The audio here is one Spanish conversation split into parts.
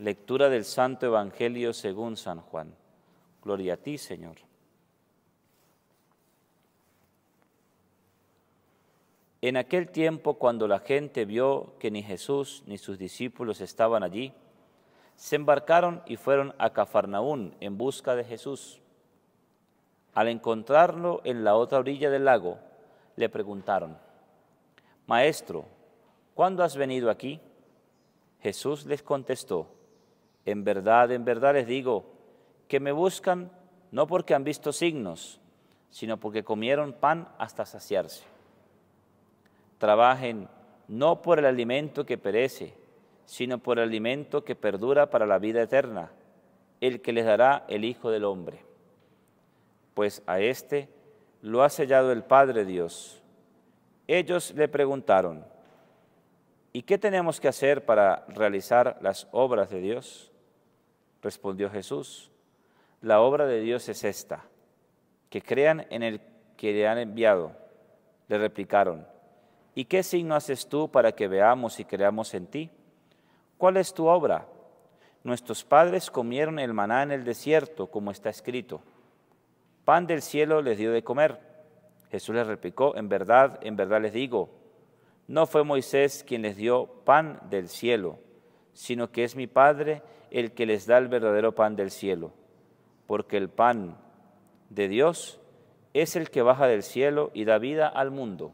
Lectura del Santo Evangelio según San Juan. Gloria a ti, Señor. En aquel tiempo, cuando la gente vio que ni Jesús ni sus discípulos estaban allí, se embarcaron y fueron a Cafarnaún en busca de Jesús. Al encontrarlo en la otra orilla del lago, le preguntaron, Maestro, ¿cuándo has venido aquí? Jesús les contestó, en verdad, en verdad les digo que me buscan no porque han visto signos, sino porque comieron pan hasta saciarse. Trabajen no por el alimento que perece, sino por el alimento que perdura para la vida eterna, el que les dará el Hijo del Hombre. Pues a éste lo ha sellado el Padre Dios. Ellos le preguntaron, ¿y qué tenemos que hacer para realizar las obras de Dios? Respondió Jesús, la obra de Dios es esta, que crean en el que le han enviado. Le replicaron, ¿y qué signo haces tú para que veamos y creamos en ti? ¿Cuál es tu obra? Nuestros padres comieron el maná en el desierto, como está escrito. Pan del cielo les dio de comer. Jesús les replicó, en verdad, en verdad les digo, no fue Moisés quien les dio pan del cielo, sino que es mi Padre el que les da el verdadero pan del cielo, porque el pan de Dios es el que baja del cielo y da vida al mundo.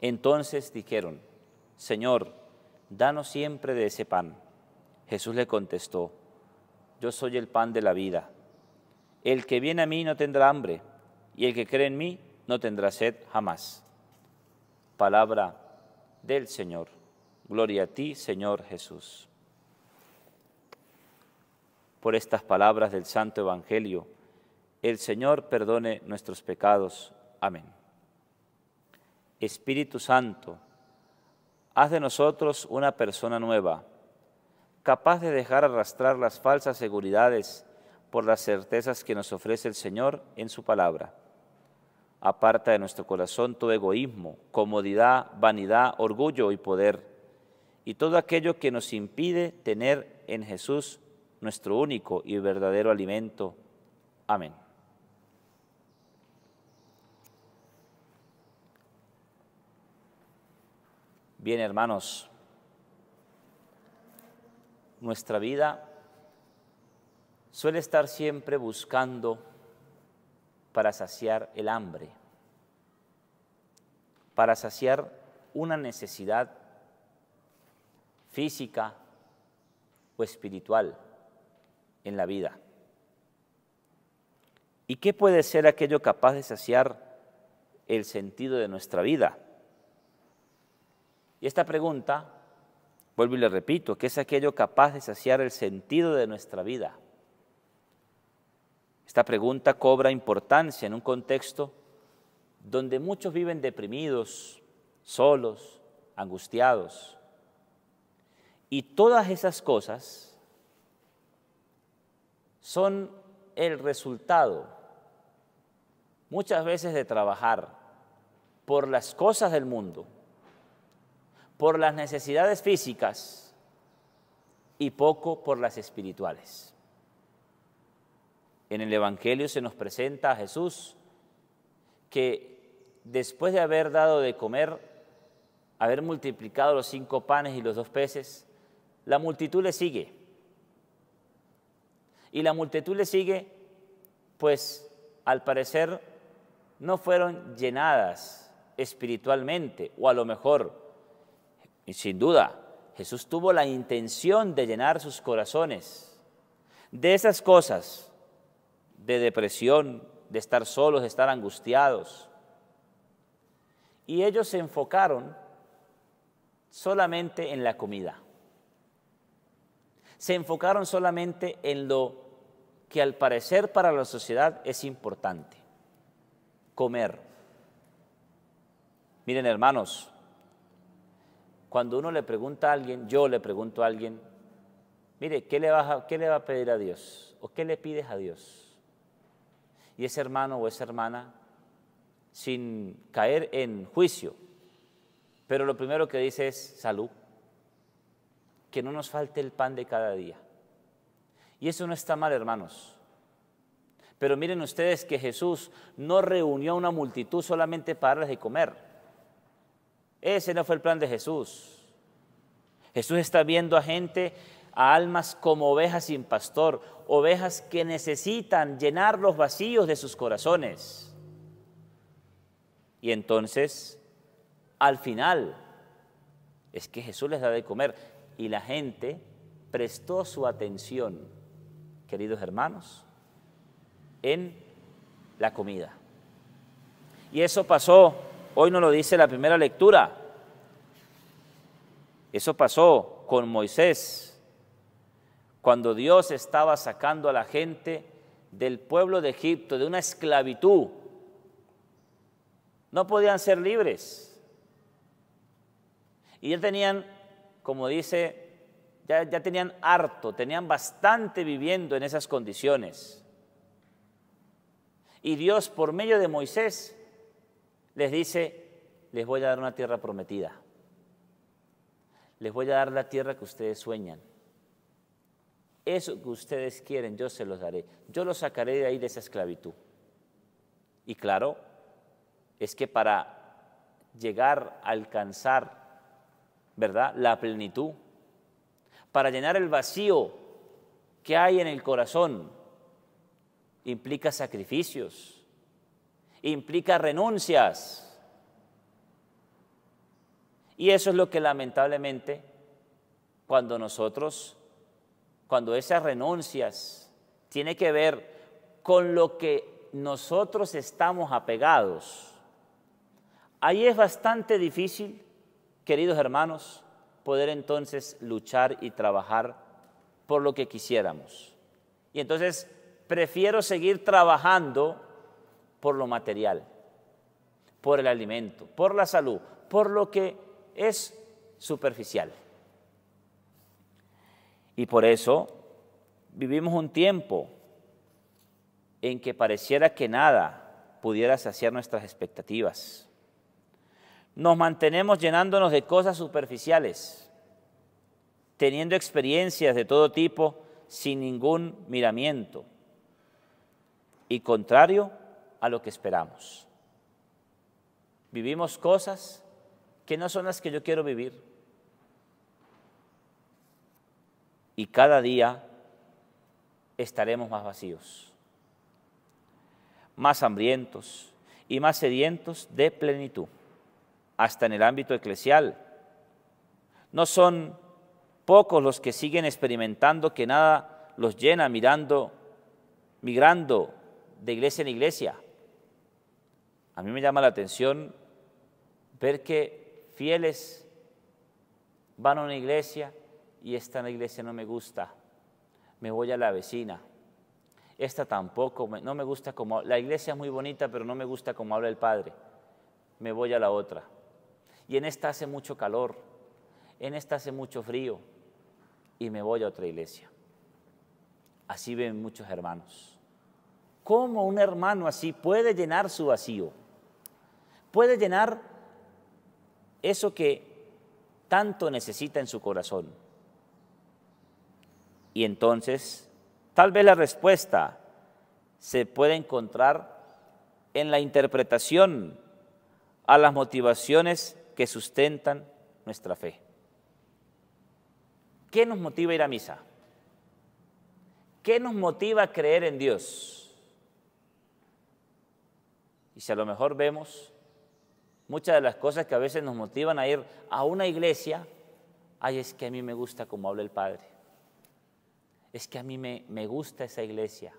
Entonces dijeron, Señor, danos siempre de ese pan. Jesús le contestó, yo soy el pan de la vida. El que viene a mí no tendrá hambre, y el que cree en mí no tendrá sed jamás. Palabra del Señor. Gloria a ti, Señor Jesús por estas palabras del Santo Evangelio. El Señor perdone nuestros pecados. Amén. Espíritu Santo, haz de nosotros una persona nueva, capaz de dejar arrastrar las falsas seguridades por las certezas que nos ofrece el Señor en su palabra. Aparta de nuestro corazón tu egoísmo, comodidad, vanidad, orgullo y poder, y todo aquello que nos impide tener en Jesús nuestro único y verdadero alimento. Amén. Bien, hermanos, nuestra vida suele estar siempre buscando para saciar el hambre, para saciar una necesidad física o espiritual en la vida. ¿Y qué puede ser aquello capaz de saciar el sentido de nuestra vida? Y esta pregunta, vuelvo y le repito, ¿qué es aquello capaz de saciar el sentido de nuestra vida? Esta pregunta cobra importancia en un contexto donde muchos viven deprimidos, solos, angustiados. Y todas esas cosas son el resultado muchas veces de trabajar por las cosas del mundo, por las necesidades físicas y poco por las espirituales. En el Evangelio se nos presenta a Jesús que después de haber dado de comer, haber multiplicado los cinco panes y los dos peces, la multitud le sigue y la multitud le sigue, pues al parecer no fueron llenadas espiritualmente, o a lo mejor, y sin duda, Jesús tuvo la intención de llenar sus corazones de esas cosas, de depresión, de estar solos, de estar angustiados. Y ellos se enfocaron solamente en la comida se enfocaron solamente en lo que al parecer para la sociedad es importante, comer. Miren hermanos, cuando uno le pregunta a alguien, yo le pregunto a alguien, mire, ¿qué le, le va a pedir a Dios? ¿O qué le pides a Dios? Y ese hermano o esa hermana, sin caer en juicio, pero lo primero que dice es salud que no nos falte el pan de cada día. Y eso no está mal, hermanos. Pero miren ustedes que Jesús no reunió a una multitud solamente para darles de comer. Ese no fue el plan de Jesús. Jesús está viendo a gente, a almas como ovejas sin pastor, ovejas que necesitan llenar los vacíos de sus corazones. Y entonces, al final, es que Jesús les da de comer y la gente prestó su atención, queridos hermanos, en la comida. Y eso pasó, hoy no lo dice la primera lectura, eso pasó con Moisés, cuando Dios estaba sacando a la gente del pueblo de Egipto, de una esclavitud. No podían ser libres. Y ya tenían como dice, ya, tenían harto, tenían bastante viviendo en esas condiciones. Y Dios, por medio de Moisés, les dice, les voy a dar una tierra prometida. Les voy a dar la tierra que ustedes sueñan. Eso que ustedes quieren, yo se los daré. Yo los sacaré de ahí de esa esclavitud. Y claro, es que para llegar a alcanzar ¿verdad? La plenitud, para llenar el vacío que hay en el corazón, implica sacrificios, implica renuncias. Y eso es lo que lamentablemente, cuando nosotros, cuando esas renuncias tienen que ver con lo que nosotros estamos apegados, ahí es bastante difícil queridos hermanos, poder entonces luchar y trabajar por lo que quisiéramos. Y entonces prefiero seguir trabajando por lo material, por el alimento, por la salud, por lo que es superficial. Y por eso vivimos un tiempo en que pareciera que nada pudiera saciar nuestras expectativas nos mantenemos llenándonos de cosas superficiales, teniendo experiencias de todo tipo sin ningún miramiento y contrario a lo que esperamos. Vivimos cosas que no son las que yo quiero vivir. Y cada día estaremos más vacíos, más hambrientos y más sedientos de plenitud hasta en el ámbito eclesial. No son pocos los que siguen experimentando que nada los llena mirando, migrando de iglesia en iglesia. A mí me llama la atención ver que fieles van a una iglesia y esta en la iglesia no me gusta, me voy a la vecina, esta tampoco, no me gusta como, la iglesia es muy bonita, pero no me gusta como habla el Padre, me voy a la otra. Y en esta hace mucho calor, en esta hace mucho frío y me voy a otra iglesia. Así ven muchos hermanos. ¿Cómo un hermano así puede llenar su vacío? Puede llenar eso que tanto necesita en su corazón. Y entonces, tal vez la respuesta se puede encontrar en la interpretación a las motivaciones que sustentan nuestra fe. ¿Qué nos motiva a ir a misa? ¿Qué nos motiva a creer en Dios? Y si a lo mejor vemos muchas de las cosas que a veces nos motivan a ir a una iglesia, ay, es que a mí me gusta como habla el Padre. Es que a mí me, me gusta esa iglesia.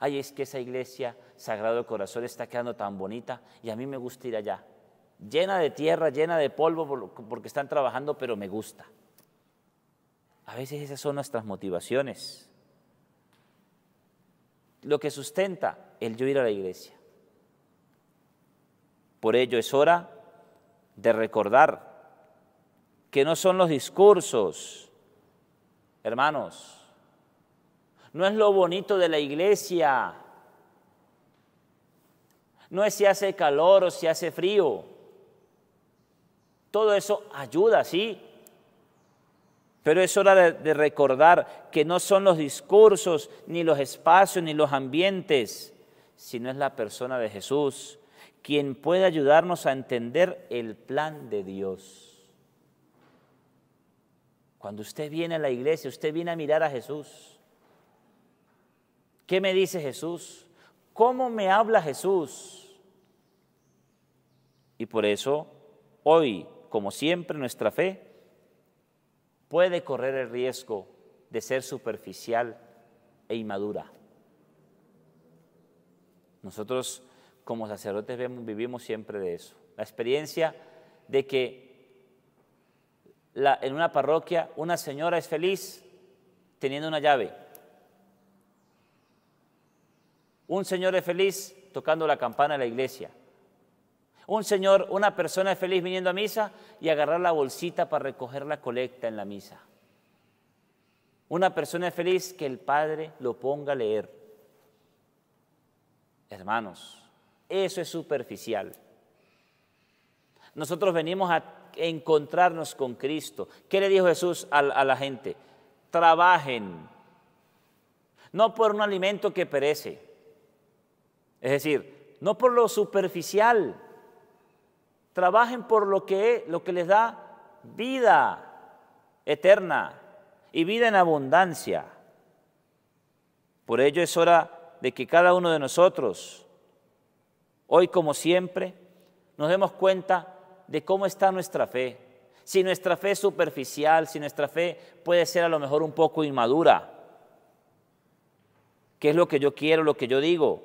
Ay, es que esa iglesia Sagrado Corazón está quedando tan bonita y a mí me gusta ir allá llena de tierra, llena de polvo porque están trabajando, pero me gusta. A veces esas son nuestras motivaciones. Lo que sustenta el yo ir a la iglesia. Por ello es hora de recordar que no son los discursos, hermanos, no es lo bonito de la iglesia, no es si hace calor o si hace frío, todo eso ayuda, sí. Pero es hora de, recordar que no son los discursos, ni los espacios, ni los ambientes, sino es la persona de Jesús quien puede ayudarnos a entender el plan de Dios. Cuando usted viene a la iglesia, usted viene a mirar a Jesús. ¿Qué me dice Jesús? ¿Cómo me habla Jesús? Y por eso hoy como siempre, nuestra fe puede correr el riesgo de ser superficial e inmadura. Nosotros como sacerdotes vivimos siempre de eso. La experiencia de que en una parroquia una señora es feliz teniendo una llave. Un señor es feliz tocando la campana de la iglesia. Un señor, una persona feliz viniendo a misa y agarrar la bolsita para recoger la colecta en la misa. Una persona feliz que el Padre lo ponga a leer. Hermanos, eso es superficial. Nosotros venimos a encontrarnos con Cristo. ¿Qué le dijo Jesús a, a la gente? Trabajen, no por un alimento que perece, es decir, no por lo superficial, Trabajen por lo que, lo que les da vida eterna y vida en abundancia. Por ello es hora de que cada uno de nosotros, hoy como siempre, nos demos cuenta de cómo está nuestra fe. Si nuestra fe es superficial, si nuestra fe puede ser a lo mejor un poco inmadura. ¿Qué es lo que yo quiero, lo que yo digo?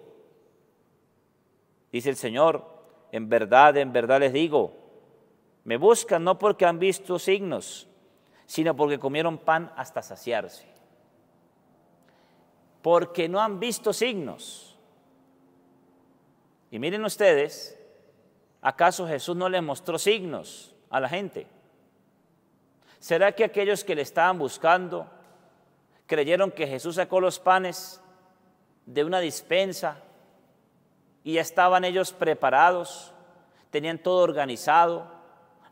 Dice el Señor, en verdad, en verdad les digo, me buscan no porque han visto signos, sino porque comieron pan hasta saciarse. Porque no han visto signos. Y miren ustedes, ¿acaso Jesús no les mostró signos a la gente? ¿Será que aquellos que le estaban buscando creyeron que Jesús sacó los panes de una dispensa y ya estaban ellos preparados, tenían todo organizado,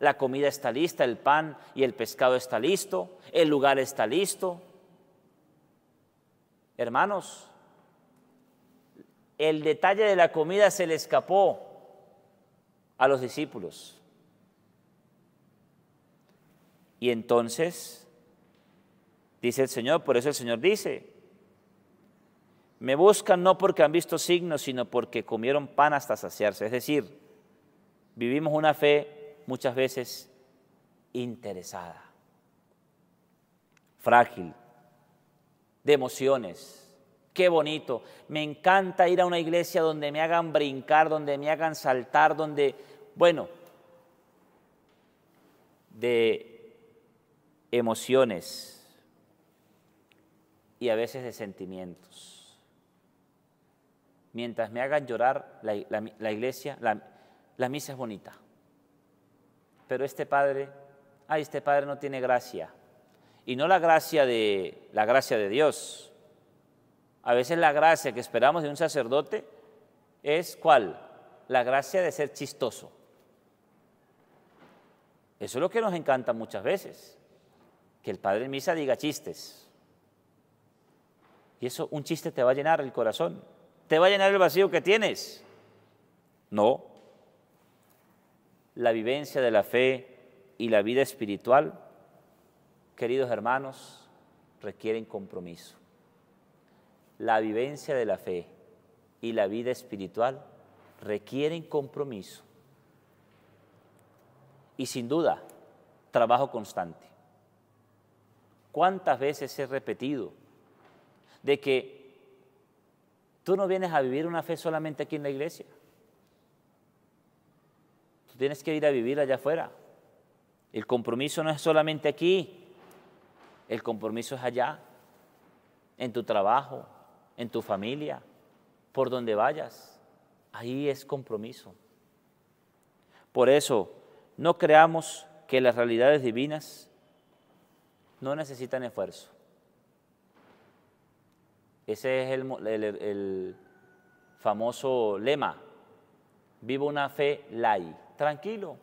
la comida está lista, el pan y el pescado está listo, el lugar está listo. Hermanos, el detalle de la comida se le escapó a los discípulos. Y entonces, dice el Señor, por eso el Señor dice, me buscan no porque han visto signos, sino porque comieron pan hasta saciarse. Es decir, vivimos una fe muchas veces interesada, frágil, de emociones. Qué bonito. Me encanta ir a una iglesia donde me hagan brincar, donde me hagan saltar, donde, bueno, de emociones y a veces de sentimientos mientras me hagan llorar la, iglesia, la, misa es bonita. Pero este padre, ay, este padre no tiene gracia. Y no la gracia de la gracia de Dios. A veces la gracia que esperamos de un sacerdote es cuál? La gracia de ser chistoso. Eso es lo que nos encanta muchas veces, que el padre en misa diga chistes. Y eso, un chiste te va a llenar el corazón. ¿Te va a llenar el vacío que tienes? No. La vivencia de la fe y la vida espiritual, queridos hermanos, requieren compromiso. La vivencia de la fe y la vida espiritual requieren compromiso y sin duda trabajo constante. ¿Cuántas veces he repetido de que Tú no vienes a vivir una fe solamente aquí en la iglesia. Tú tienes que ir a vivir allá afuera. El compromiso no es solamente aquí, el compromiso es allá, en tu trabajo, en tu familia, por donde vayas. Ahí es compromiso. Por eso, no creamos que las realidades divinas no necesitan esfuerzo. Ese es el, famoso lema. Vivo una fe lai, tranquilo.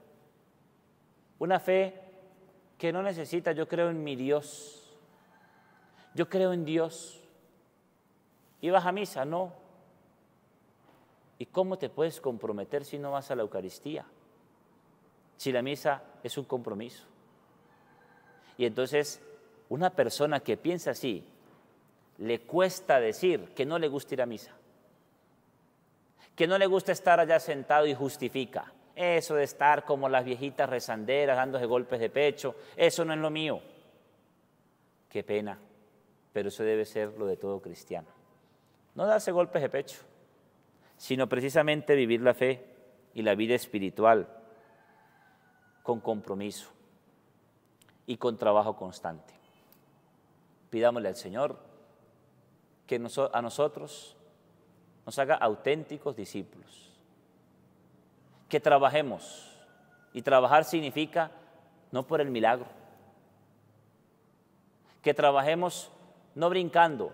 Una fe que no necesita, yo creo en mi Dios. Yo creo en Dios. vas a misa? No. ¿Y cómo te puedes comprometer si no vas a la Eucaristía? Si la misa es un compromiso. Y entonces, una persona que piensa así, le cuesta decir que no le gusta ir a misa, que no le gusta estar allá sentado y justifica. Eso de estar como las viejitas rezanderas dándose golpes de pecho, eso no es lo mío. Qué pena, pero eso debe ser lo de todo cristiano. No darse golpes de pecho, sino precisamente vivir la fe y la vida espiritual con compromiso y con trabajo constante. Pidámosle al Señor que a nosotros nos haga auténticos discípulos. Que trabajemos. Y trabajar significa no por el milagro. Que trabajemos no brincando,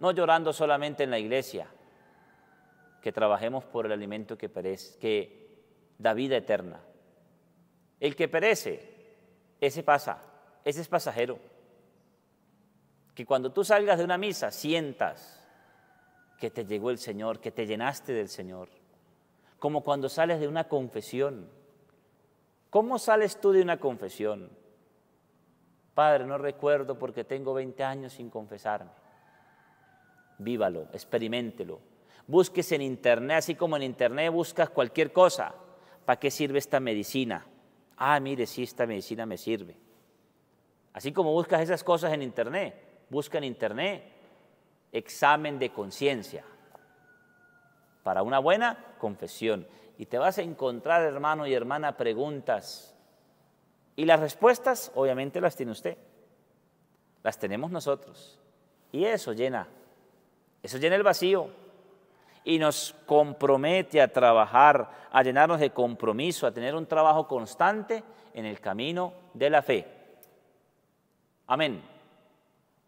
no llorando solamente en la iglesia. Que trabajemos por el alimento que perece, que da vida eterna. El que perece, ese pasa, ese es pasajero. Que cuando tú salgas de una misa sientas que te llegó el Señor, que te llenaste del Señor. Como cuando sales de una confesión. ¿Cómo sales tú de una confesión? Padre, no recuerdo porque tengo 20 años sin confesarme. Vívalo, experimentelo. Busques en internet, así como en internet buscas cualquier cosa. ¿Para qué sirve esta medicina? Ah, mire, sí, esta medicina me sirve. Así como buscas esas cosas en internet, busca en internet examen de conciencia para una buena confesión. Y te vas a encontrar, hermano y hermana, preguntas. Y las respuestas, obviamente, las tiene usted. Las tenemos nosotros. Y eso llena, eso llena el vacío. Y nos compromete a trabajar, a llenarnos de compromiso, a tener un trabajo constante en el camino de la fe. Amén.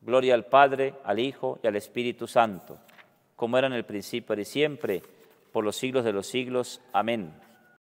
Gloria al Padre, al Hijo y al Espíritu Santo, como era en el principio y siempre, por los siglos de los siglos. Amén.